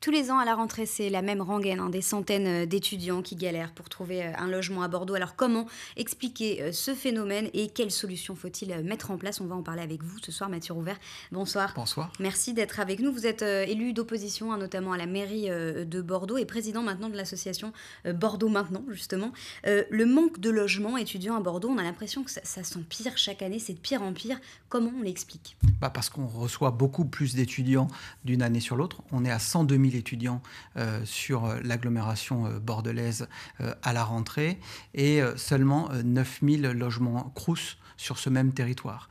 Tous les ans, à la rentrée, c'est la même rengaine, hein, des centaines euh, d'étudiants qui galèrent pour trouver euh, un logement à Bordeaux. Alors comment expliquer euh, ce phénomène et quelles solutions faut-il mettre en place On va en parler avec vous ce soir, Mathieu Rouvert. Bonsoir. Bonsoir. Merci d'être avec nous. Vous êtes élu d'opposition, hein, notamment à la mairie de Bordeaux et président maintenant de l'association Bordeaux Maintenant, justement. le manque de logements étudiants à Bordeaux, on a l'impression que ça, ça s'empire chaque année, c'est de pire en pire. Comment on l'explique bah Parce qu'on reçoit beaucoup plus d'étudiants d'une année sur l'autre. On est à 102 000 étudiants euh, sur euh, l'agglomération euh, bordelaise à la rentrée et seulement 9000 logements crous sur ce même territoire.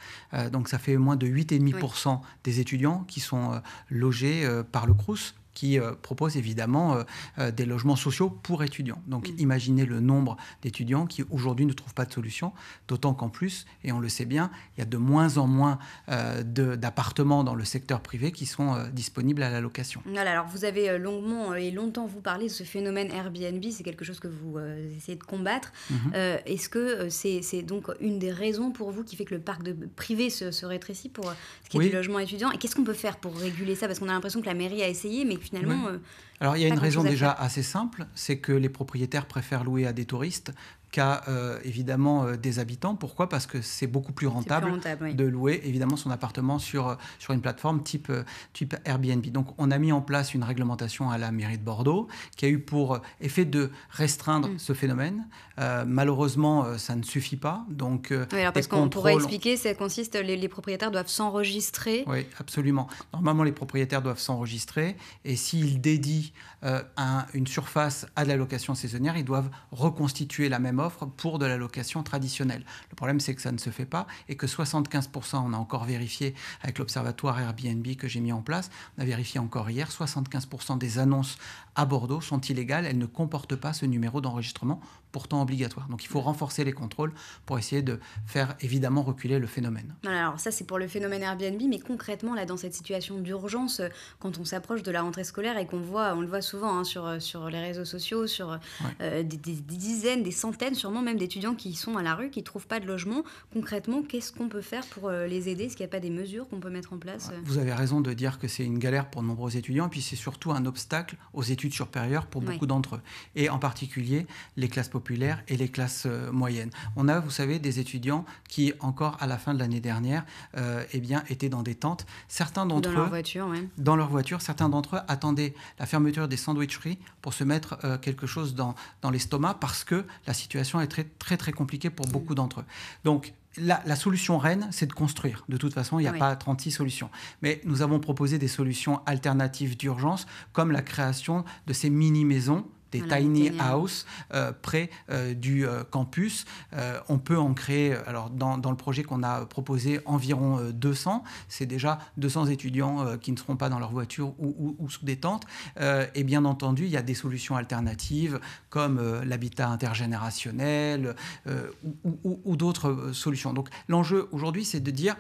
donc ça fait moins de 8,5% des étudiants qui sont logés par le CRUS qui euh, propose évidemment euh, euh, des logements sociaux pour étudiants. Donc mm. imaginez le nombre d'étudiants qui aujourd'hui ne trouvent pas de solution, d'autant qu'en plus, et on le sait bien, il y a de moins en moins d'appartements dans le secteur privé qui sont disponibles à la location. Voilà, alors vous avez longuement et longtemps vous parlé de ce phénomène Airbnb, c'est quelque chose que vous essayez de combattre. Mhm. Est-ce que c'est donc une des raisons pour vous qui fait que le parc de, privé se, rétrécit pour ce qui est du logement étudiant Et qu'est-ce qu'on peut faire pour réguler ça Parce qu'on a l'impression que la mairie a essayé, mais euh, Alors il y a une raison déjà assez simple, c'est que les propriétaires préfèrent louer à des touristes qu'a euh, évidemment euh, des habitants. Pourquoi Parce que c'est beaucoup plus rentable, de louer évidemment son appartement sur, euh, sur une plateforme type, type Airbnb. Donc on a mis en place une réglementation à la mairie de Bordeaux qui a eu pour effet de restreindre mm. ce phénomène. malheureusement, ça ne suffit pas. Donc, parce qu'on pourrait expliquer, ça consiste, les, propriétaires doivent s'enregistrer. Oui, absolument. Normalement, les propriétaires doivent s'enregistrer et s'ils dédient une surface à de la location saisonnière, ils doivent reconstituer la même offre pour de la location traditionnelle. Le problème, c'est que ça ne se fait pas et que 75%, on a encore vérifié avec l'observatoire Airbnb que j'ai mis en place, on a vérifié encore hier, 75% des annonces à Bordeaux sont illégales, elles ne comportent pas ce numéro d'enregistrement pourtant obligatoire. Donc il faut renforcer les contrôles pour essayer de faire évidemment reculer le phénomène. Alors ça c'est pour le phénomène Airbnb, mais concrètement là dans cette situation d'urgence, euh, quand on s'approche de la rentrée scolaire et qu'on voit, on le voit souvent hein, sur, euh, sur les réseaux sociaux, sur euh, des, dizaines, des centaines sûrement même d'étudiants qui sont à la rue, qui ne trouvent pas de logement, concrètement qu'est-ce qu'on peut faire pour les aider Est-ce qu'il n'y a pas des mesures qu'on peut mettre en place Vous avez raison de dire que c'est une galère pour de nombreux étudiants, et puis c'est surtout un obstacle aux études supérieures pour beaucoup d'entre eux, et en particulier les classes populaires et les classes euh, moyennes. On a, vous savez, des étudiants qui, encore à la fin de l'année dernière, euh, eh bien, étaient dans des tentes. Certains d'entre eux... Leur voiture, ouais. Dans leur voiture. Certains d'entre eux attendaient la fermeture des sandwicheries pour se mettre euh, quelque chose dans, dans l'estomac parce que la situation est très, très, très compliquée pour beaucoup mm. d'entre eux. Donc, la, solution reine, c'est de construire. De toute façon, il n'y a pas 36 solutions. Mais nous avons proposé des solutions alternatives d'urgence, comme la création de ces mini-maisons des tiny house euh, près euh, du euh, campus. on peut en créer, alors dans, le projet qu'on a proposé, environ 200. C'est déjà 200 étudiants qui ne seront pas dans leur voiture ou, sous des tentes. et bien entendu, il y a des solutions alternatives comme l'habitat intergénérationnel ou, ou d'autres solutions. Donc l'enjeu aujourd'hui, c'est de dire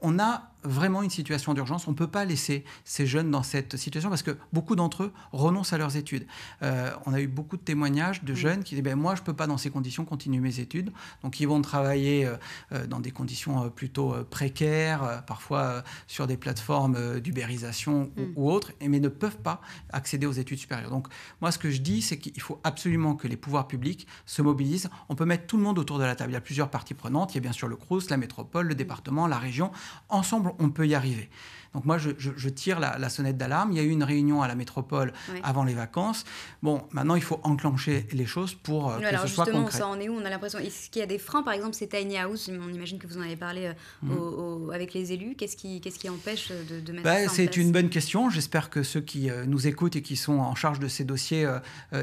on a vraiment une situation d'urgence. On ne peut pas laisser ces jeunes dans cette situation parce que beaucoup d'entre eux renoncent à leurs études. Euh, on a eu beaucoup de témoignages de jeunes qui disent ben, Moi, je ne peux pas, dans ces conditions, continuer mes études. Donc, ils vont travailler euh, euh, dans des conditions plutôt précaires, parfois sur des plateformes d'ubérisation ou, mm. ou autres, mais ne peuvent pas accéder aux études supérieures. Donc, moi, ce que je dis, c'est qu'il faut absolument que les pouvoirs publics se mobilisent. On peut mettre tout le monde autour de la table. Il y a plusieurs parties prenantes. Il y a bien sûr le CRUS, la métropole, le département, la région. Ensemble, on peut y arriver. Donc moi, je, tire la, sonnette d'alarme. Il y a eu une réunion à la métropole avant les vacances. Bon, maintenant, il faut enclencher les choses pour euh, que alors, ce soit concret. Justement, en est où On a l'impression... Est-ce qu'il y a des freins Par exemple, c'est tiny house, on imagine que vous en avez parlé euh, mm. avec les élus. Qu'est-ce qui, qui empêche euh, de, mettre bah, ça en C'est une bonne question. J'espère que ceux qui nous écoutent et qui sont en charge de ces dossiers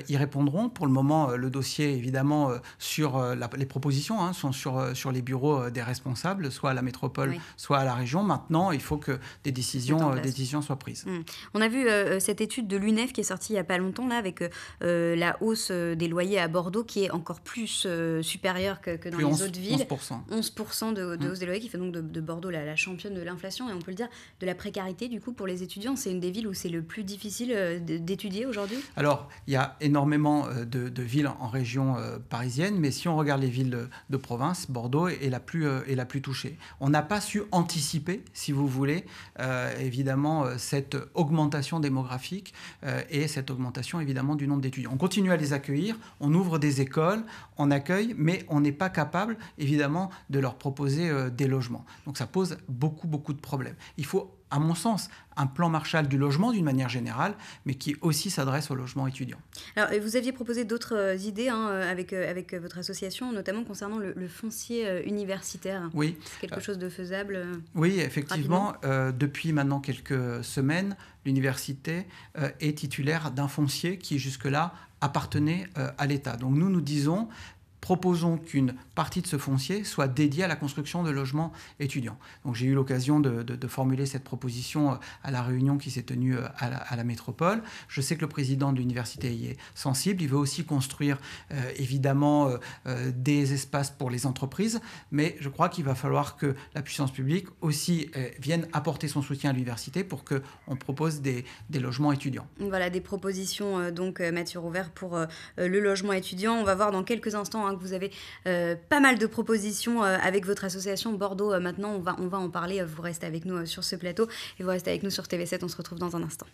y répondront. Pour le moment, le dossier, évidemment, sur les propositions hein, sont sur, sur les bureaux des responsables, soit à la métropole, soit à la région. Maintenant, il faut que des euh, décisions, soient hmm. On a vu euh, euh, cette étude de l'UNEF qui est sortie il n'y a pas longtemps, là, avec la hausse des loyers à Bordeaux qui est encore plus supérieure que, dans les autres villes. 11%. 11% de, hmm. hausse des loyers qui fait donc de, Bordeaux la, championne de l'inflation et on peut le dire de la précarité du coup pour les étudiants. C'est une des villes où c'est le plus difficile d'étudier aujourd'hui Alors, il y a énormément de, villes en région parisienne, mais si on regarde les villes de province, Bordeaux est la plus, est la plus touchée. On n'a pas su anticiper, si vous voulez, euh, évidemment euh, cette augmentation démographique euh, et cette augmentation évidemment du nombre d'étudiants. On continue à les accueillir, on ouvre des écoles, on accueille, mais on n'est pas capable évidemment de leur proposer des logements. Donc ça pose beaucoup beaucoup de problèmes. Il faut à mon sens, un plan Marshall du logement d'une manière générale, mais qui aussi s'adresse au logement étudiant. Alors, vous aviez proposé d'autres euh, idées hein, euh, avec, euh, avec votre association, notamment concernant le, foncier universitaire. Oui. Quelque chose de faisable Oui, effectivement. depuis maintenant quelques semaines, l'université est titulaire d'un foncier qui jusque-là appartenait à l'État. Donc nous nous disons proposons qu'une partie de ce foncier soit dédiée à la construction de logements étudiants. Donc j'ai eu l'occasion de, formuler cette proposition euh, à la réunion qui s'est tenue euh, à la, métropole. Je sais que le président de l'université y est sensible. Il veut aussi construire euh, évidemment des espaces pour les entreprises, mais je crois qu'il va falloir que la puissance publique aussi vienne apporter son soutien à l'université pour qu'on propose des, logements étudiants. Voilà des propositions donc Mathieu Rouvert pour le logement étudiant. On va voir dans quelques instants. Hein, vous avez euh, pas mal de propositions euh, avec votre association Bordeaux. Euh, maintenant, on va, on va en parler. Vous restez avec nous sur ce plateau et vous restez avec nous sur TV7. On se retrouve dans un instant.